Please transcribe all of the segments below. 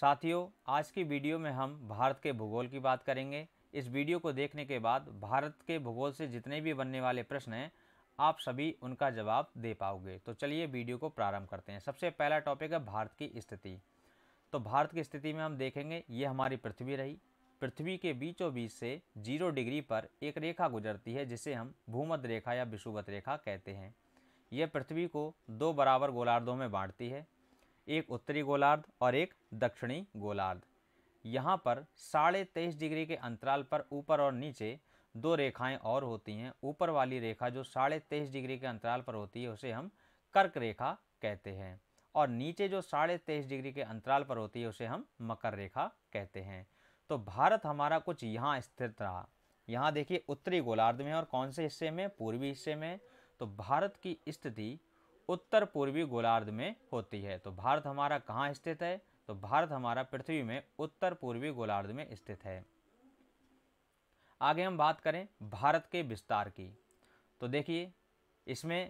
साथियों आज की वीडियो में हम भारत के भूगोल की बात करेंगे इस वीडियो को देखने के बाद भारत के भूगोल से जितने भी बनने वाले प्रश्न हैं आप सभी उनका जवाब दे पाओगे तो चलिए वीडियो को प्रारंभ करते हैं सबसे पहला टॉपिक है भारत की स्थिति तो भारत की स्थिति में हम देखेंगे ये हमारी पृथ्वी रही पृथ्वी के बीचों बीच से जीरो डिग्री पर एक रेखा गुजरती है जिसे हम भूमध्य रेखा या विषुवत रेखा कहते हैं यह पृथ्वी को दो बराबर गोलार्धों में बांटती है एक उत्तरी गोलार्ध और एक दक्षिणी गोलार्ध यहाँ पर साढ़े तेईस डिग्री के अंतराल पर ऊपर और नीचे दो रेखाएं और होती हैं ऊपर वाली रेखा जो साढ़े तेईस डिग्री के अंतराल पर होती है उसे हम कर्क रेखा कहते हैं और नीचे जो साढ़े तेईस डिग्री के अंतराल पर होती है उसे हम मकर रेखा कहते हैं तो भारत हमारा कुछ यहाँ स्थित रहा यहाँ देखिए उत्तरी गोलार्ध में और कौन से हिस्से में पूर्वी हिस्से में तो भारत की स्थिति उत्तर पूर्वी गोलार्ध में होती है तो भारत हमारा कहाँ स्थित है तो भारत हमारा पृथ्वी में उत्तर पूर्वी गोलार्ध में स्थित है आगे हम बात करें भारत के विस्तार की तो देखिए इसमें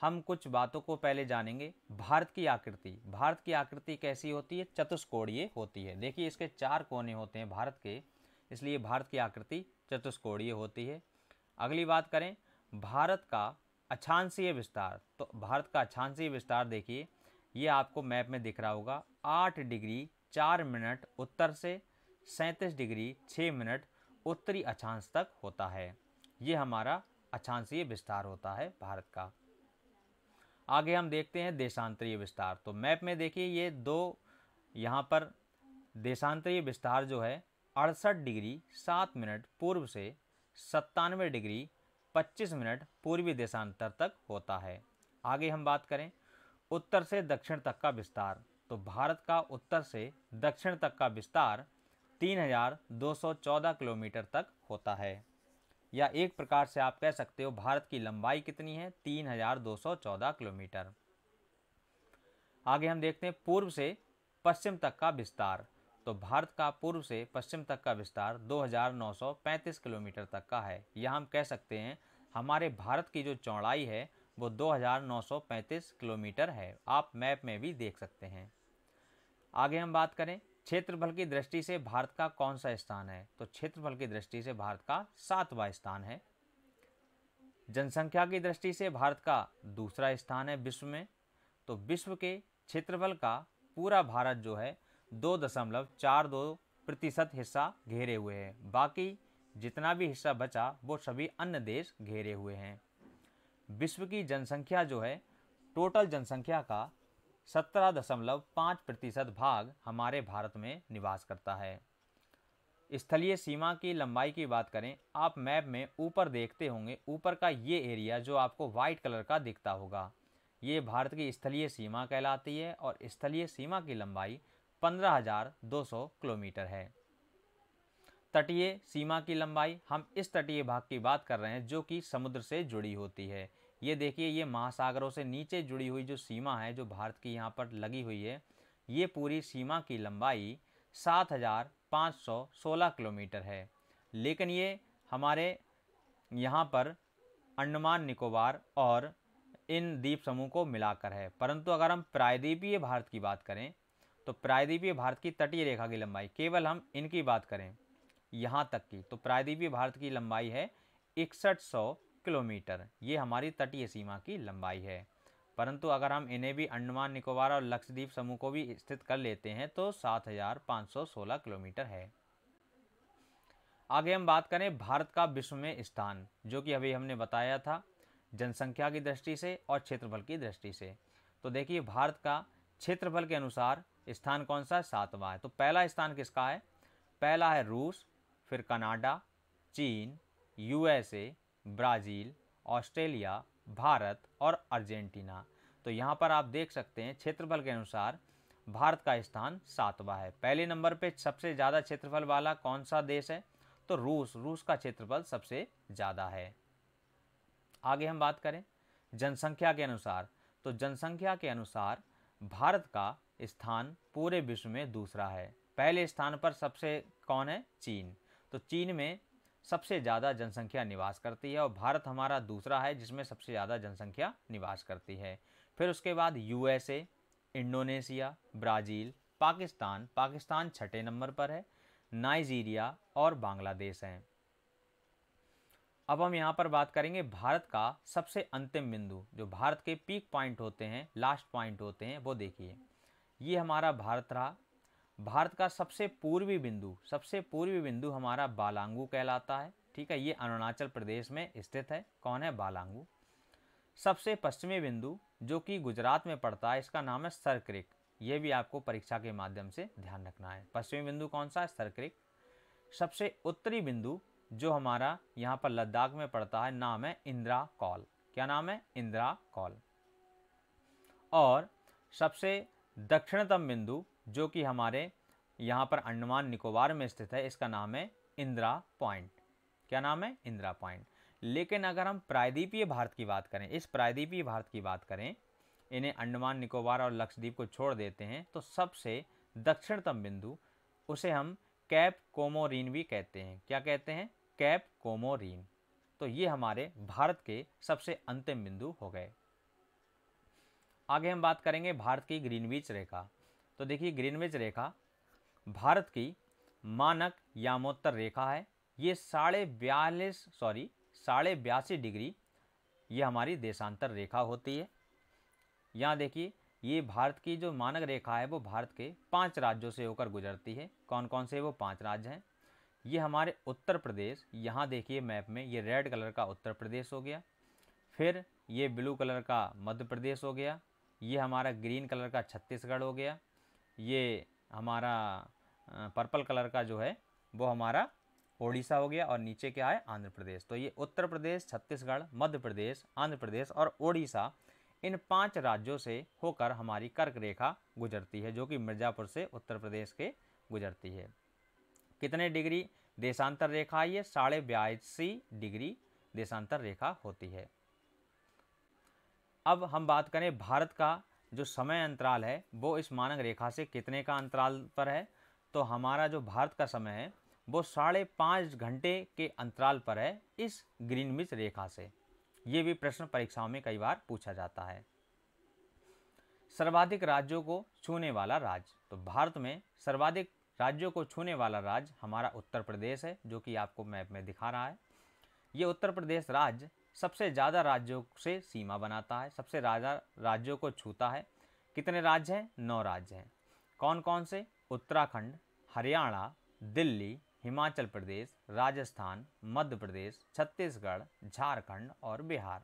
हम कुछ बातों को पहले जानेंगे भारत की आकृति भारत की आकृति कैसी होती है चतुष्कोणीय होती है देखिए इसके चार कोने होते हैं भारत के इसलिए भारत की आकृति चतुष्कोणीय होती है अगली बात करें भारत का अछांसीय विस्तार तो भारत का अछांसीय विस्तार देखिए ये आपको मैप में दिख रहा होगा आठ डिग्री चार मिनट उत्तर से सैंतीस डिग्री छः मिनट उत्तरी अछांश तक होता है ये हमारा अछांसीय विस्तार होता है भारत का आगे हम देखते हैं देशांतरीय विस्तार तो मैप में देखिए ये दो यहाँ पर देशांतरीय विस्तार जो है अड़सठ डिग्री सात मिनट पूर्व से सत्तानवे डिग्री 25 मिनट पूर्वी देशांतर तक होता है आगे हम बात करें उत्तर से दक्षिण तक का विस्तार तो भारत का उत्तर से दक्षिण तक का विस्तार 3,214 किलोमीटर तक होता है या एक प्रकार से आप कह सकते हो भारत की लंबाई कितनी है 3,214 किलोमीटर आगे हम देखते हैं पूर्व से पश्चिम तक का विस्तार तो भारत का पूर्व से पश्चिम तक का विस्तार 2,935 किलोमीटर तक का है यह हम कह सकते हैं हमारे भारत की जो चौड़ाई है वो 2,935 किलोमीटर है आप मैप में भी देख सकते हैं आगे हम बात करें क्षेत्रफल की दृष्टि से भारत का कौन सा स्थान है तो क्षेत्रफल की दृष्टि से भारत का सातवा स्थान है जनसंख्या की दृष्टि से भारत का दूसरा स्थान है विश्व में तो विश्व के क्षेत्रफल का पूरा भारत जो है दो दशमलव चार दो प्रतिशत हिस्सा घेरे हुए हैं बाकी जितना भी हिस्सा बचा वो सभी अन्य देश घेरे हुए हैं विश्व की जनसंख्या जो है टोटल जनसंख्या का सत्रह दशमलव पाँच प्रतिशत भाग हमारे भारत में निवास करता है स्थलीय सीमा की लंबाई की बात करें आप मैप में ऊपर देखते होंगे ऊपर का ये एरिया जो आपको वाइट कलर का दिखता होगा ये भारत की स्थलीय सीमा कहलाती है और स्थलीय सीमा की लंबाई 15,200 किलोमीटर है तटीय सीमा की लंबाई हम इस तटीय भाग की बात कर रहे हैं जो कि समुद्र से जुड़ी होती है ये देखिए ये महासागरों से नीचे जुड़ी हुई जो सीमा है जो भारत की यहाँ पर लगी हुई है ये पूरी सीमा की लंबाई 7,516 किलोमीटर है लेकिन ये हमारे यहाँ पर अंडमान निकोबार और इन द्वीप समूह को मिलाकर है परंतु अगर हम प्रायद्वीपीय भारत की बात करें तो प्रायद्वीपीय भारत की तटीय रेखा की लंबाई केवल हम इनकी बात करें यहाँ तक की तो प्रायद्वीपीय भारत की लंबाई है इकसठ किलोमीटर ये हमारी तटीय सीमा की लंबाई है परंतु अगर हम इन्हें भी अंडमान निकोबार और लक्षद्वीप समूह को भी स्थित कर लेते हैं तो 7,516 किलोमीटर है आगे हम बात करें भारत का विश्व में स्थान जो कि अभी हमने बताया था जनसंख्या की दृष्टि से और क्षेत्रफल की दृष्टि से तो देखिए भारत का क्षेत्रफल के अनुसार स्थान कौन सा है सातवां है तो पहला स्थान किसका है पहला है रूस फिर कनाडा चीन यूएसए ब्राज़ील ऑस्ट्रेलिया भारत और अर्जेंटीना तो यहाँ पर आप देख सकते हैं क्षेत्रफल के अनुसार भारत का स्थान सातवां है पहले नंबर पे सबसे ज़्यादा क्षेत्रफल वाला कौन सा देश है तो रूस रूस का क्षेत्रफल सबसे ज़्यादा है आगे हम बात करें जनसंख्या के अनुसार तो जनसंख्या के अनुसार भारत का स्थान पूरे विश्व में दूसरा है पहले स्थान पर सबसे कौन है चीन तो चीन में सबसे ज़्यादा जनसंख्या निवास करती है और भारत हमारा दूसरा है जिसमें सबसे ज़्यादा जनसंख्या निवास करती है फिर उसके बाद USA Indonesia Brazil Pakistan Pakistan छठे नंबर पर है नाइजीरिया और बांग्लादेश हैं अब हम यहाँ पर बात करेंगे भारत का सबसे अंतिम बिंदु जो भारत के पीक पॉइंट होते हैं लास्ट पॉइंट होते हैं वो देखिए ये हमारा भारत रहा भारत का सबसे पूर्वी बिंदु सबसे पूर्वी बिंदु हमारा बालांगू कहलाता है ठीक है ये अरुणाचल प्रदेश में स्थित है कौन है बालांगू सबसे पश्चिमी बिंदु जो कि गुजरात में पड़ता है इसका नाम है सरक्रिक ये भी आपको परीक्षा के माध्यम से ध्यान रखना है पश्चिमी बिंदु कौन सा है सरक्रिक सबसे उत्तरी बिंदु जो हमारा यहाँ पर लद्दाख में पड़ता है नाम है इंदिरा कॉल क्या नाम है इंदिरा कॉल और सबसे दक्षिणतम बिंदु जो कि हमारे यहाँ पर अंडमान निकोबार में स्थित है इसका नाम है इंदिरा पॉइंट क्या नाम है इंदिरा पॉइंट लेकिन अगर हम प्रायद्वीपीय भारत की बात करें इस प्रायद्वीपीय भारत की बात करें इन्हें अंडमान निकोबार और लक्षद्वीप को छोड़ देते हैं तो सबसे दक्षिणतम बिंदु उसे हम कैप कोमोरीन भी कहते हैं क्या कहते हैं कैप कोमोरीन तो ये हमारे भारत के सबसे अंतिम बिंदु हो गए आगे हम बात करेंगे भारत की ग्रीनविच रेखा तो देखिए ग्रीनविच रेखा भारत की मानक यामोत्तर रेखा है ये साढ़े बयालीस सॉरी साढ़े बयासी डिग्री ये हमारी देशांतर रेखा होती है यहाँ देखिए ये भारत की जो मानक रेखा है वो भारत के पांच राज्यों से होकर गुजरती है कौन कौन से वो पांच राज्य हैं ये हमारे उत्तर प्रदेश यहाँ देखिए मैप में ये रेड कलर का उत्तर प्रदेश हो गया फिर ये ब्लू कलर का मध्य प्रदेश हो गया ये हमारा ग्रीन कलर का छत्तीसगढ़ हो गया ये हमारा पर्पल कलर का जो है वो हमारा ओडिशा हो गया और नीचे क्या है आंध्र प्रदेश तो ये उत्तर प्रदेश छत्तीसगढ़ मध्य प्रदेश आंध्र प्रदेश और ओडिशा इन पांच राज्यों से होकर हमारी कर्क रेखा गुजरती है जो कि मिर्ज़ापुर से उत्तर प्रदेश के गुजरती है कितने डिग्री देशांतर रेखा ये साढ़े बयासी डिग्री देशांतर रेखा होती है अब हम बात करें भारत का जो समय अंतराल है वो इस मानक रेखा से कितने का अंतराल पर है तो हमारा जो भारत का समय है वो साढ़े पाँच घंटे के अंतराल पर है इस ग्रीनविच रेखा से ये भी प्रश्न परीक्षाओं में कई बार पूछा जाता है सर्वाधिक राज्यों को छूने वाला राज्य तो भारत में सर्वाधिक राज्यों को छूने वाला राज्य हमारा उत्तर प्रदेश है जो कि आपको मैप में दिखा रहा है ये उत्तर प्रदेश राज्य सबसे ज़्यादा राज्यों से सीमा बनाता है सबसे ज़्यादा राज्यों को छूता है कितने राज्य हैं नौ राज्य हैं कौन कौन से उत्तराखंड हरियाणा दिल्ली हिमाचल प्रदेश राजस्थान मध्य प्रदेश छत्तीसगढ़ झारखंड और बिहार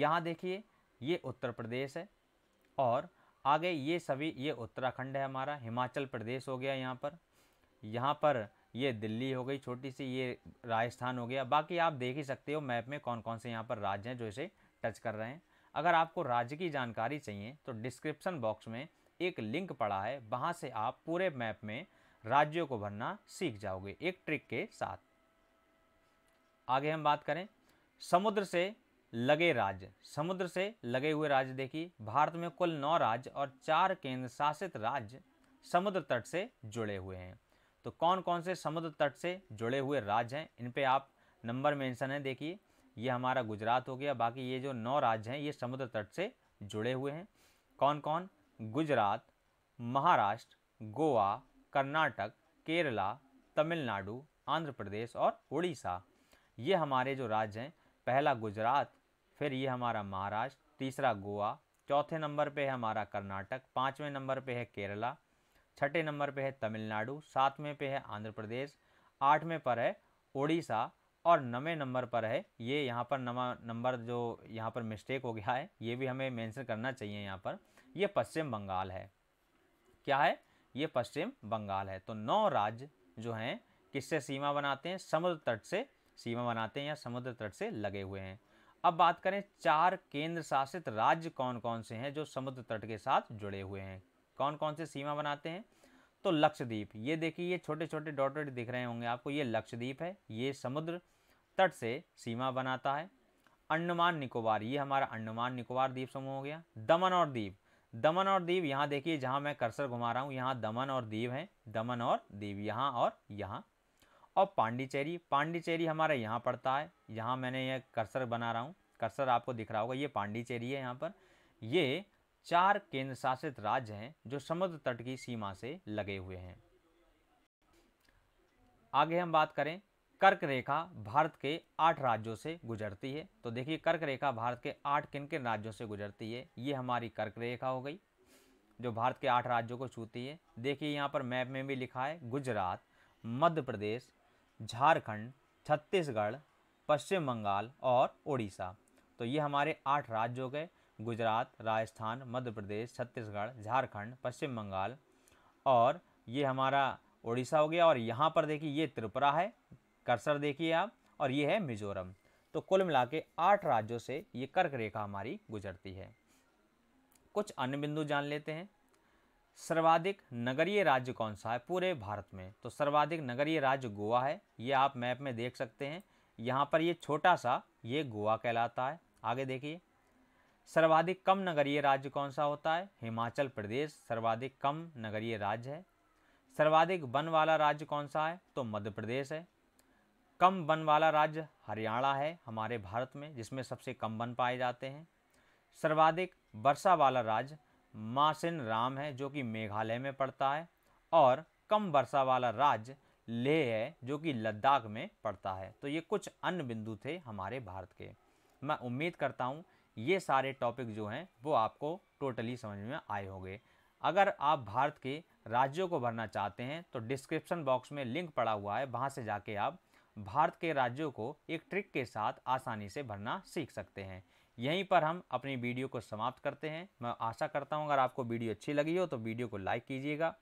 यहाँ देखिए ये उत्तर प्रदेश है और आगे ये सभी ये उत्तराखंड है हमारा हिमाचल प्रदेश हो गया यहाँ पर यहाँ पर ये दिल्ली हो गई छोटी सी ये राजस्थान हो गया बाकी आप देख ही सकते हो मैप में कौन कौन से यहाँ पर राज्य हैं जो इसे टच कर रहे हैं अगर आपको राज्य की जानकारी चाहिए तो डिस्क्रिप्सन बॉक्स में एक लिंक पड़ा है वहाँ से आप पूरे मैप में राज्यों को भरना सीख जाओगे एक ट्रिक के साथ आगे हम बात करें समुद्र से लगे राज्य समुद्र से लगे हुए राज्य देखिए भारत में कुल नौ राज्य और चार केंद्र शासित राज्य समुद्र तट से जुड़े हुए हैं तो कौन कौन से समुद्र तट से जुड़े हुए राज्य हैं इन पे आप नंबर मेंशन है देखिए ये हमारा गुजरात हो गया बाकी ये जो नौ राज्य हैं ये समुद्र तट से जुड़े हुए हैं कौन कौन गुजरात महाराष्ट्र गोवा कर्नाटक केरला तमिलनाडु आंध्र प्रदेश और उड़ीसा ये हमारे जो राज्य हैं पहला गुजरात फिर ये हमारा महाराष्ट्र तीसरा गोवा चौथे नंबर पे है हमारा कर्नाटक पाँचवें नंबर पे है केरला छठे नंबर पे है तमिलनाडु सातवें पे है आंध्र प्रदेश आठवें पर है ओडिशा और नवे नंबर पर है ये यहाँ पर नवा नंबर जो यहाँ पर मिस्टेक हो गया है ये भी हमें मेंशन करना चाहिए यहाँ पर ये पश्चिम बंगाल है क्या है ये पश्चिम बंगाल है तो नौ राज्य जो हैं किससे सीमा बनाते हैं समुद्र तट से सीमा बनाते हैं या समुद्र तट से लगे हुए हैं अब बात करें चार केंद्र शासित राज्य कौन कौन से हैं जो समुद्र तट के साथ जुड़े हुए हैं कौन कौन से सीमा बनाते हैं तो लक्षद्वीप ये देखिए ये छोटे छोटे डॉटेड दिख रहे होंगे आपको ये लक्षद्वीप है ये समुद्र तट से सीमा बनाता है अंडमान निकोबार ये हमारा अंडमान निकोबार द्वीप समूह हो गया दमन और द्वीप दमन और द्वीप यहाँ देखिए जहाँ मैं कर्सर घुमा रहा हूँ यहाँ दमन और द्वीप हैं दमन और द्वीप यहाँ और यहाँ और पांडिचेरी पांडिचेरी हमारा यहाँ पड़ता है यहाँ मैंने यह कर्सर बना रहा हूँ कर्सर आपको दिख रहा होगा ये पांडिचेरी है यहाँ पर ये चार केंद्र शासित राज्य हैं जो समुद्र तट की सीमा से लगे हुए हैं आगे हम बात करें कर्क रेखा भारत के आठ राज्यों से गुजरती है तो देखिए कर्क रेखा भारत के आठ किन किन राज्यों से गुजरती है ये हमारी कर्क रेखा हो गई जो भारत के आठ राज्यों को छूती है देखिए यहाँ पर मैप में भी लिखा है गुजरात मध्य प्रदेश झारखंड छत्तीसगढ़ पश्चिम बंगाल और उड़ीसा तो ये हमारे आठ राज्य हो गए गुजरात राजस्थान मध्य प्रदेश छत्तीसगढ़ झारखंड पश्चिम बंगाल और ये हमारा उड़ीसा हो गया और यहाँ पर देखिए ये त्रिपुरा है कर्सर देखिए आप और ये है मिजोरम तो कुल मिला के आठ राज्यों से ये कर्क रेखा हमारी गुजरती है कुछ अन्य बिंदु जान लेते हैं सर्वाधिक नगरीय राज्य कौन सा है पूरे भारत में तो सर्वाधिक नगरीय राज्य गोवा है ये आप मैप में देख सकते हैं यहाँ पर ये छोटा सा ये गोवा कहलाता है आगे देखिए सर्वाधिक कम नगरीय राज्य कौन सा होता है हिमाचल प्रदेश सर्वाधिक कम नगरीय राज्य है सर्वाधिक वन वाला राज्य कौन सा है तो मध्य प्रदेश है कम वन वाला राज्य हरियाणा है हमारे भारत में जिसमें सबसे कम वन पाए जाते हैं सर्वाधिक वर्षा वाला राज्य मासिन राम है जो कि मेघालय में पड़ता है और कम वर्षा वाला राज्य लेह है जो कि लद्दाख में पड़ता है तो ये कुछ अन्य बिंदु थे हमारे भारत के मैं उम्मीद करता हूँ ये सारे टॉपिक जो हैं वो आपको टोटली समझ में आए होंगे अगर आप भारत के राज्यों को भरना चाहते हैं तो डिस्क्रिप्शन बॉक्स में लिंक पड़ा हुआ है वहाँ से जाके आप भारत के राज्यों को एक ट्रिक के साथ आसानी से भरना सीख सकते हैं यहीं पर हम अपनी वीडियो को समाप्त करते हैं मैं आशा करता हूँ अगर आपको वीडियो अच्छी लगी हो तो वीडियो को लाइक कीजिएगा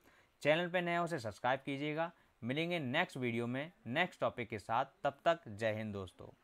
चैनल पर नए हो उसे सब्सक्राइब कीजिएगा मिलेंगे नेक्स्ट वीडियो में नेक्स्ट टॉपिक के साथ तब तक जय हिंद दोस्तों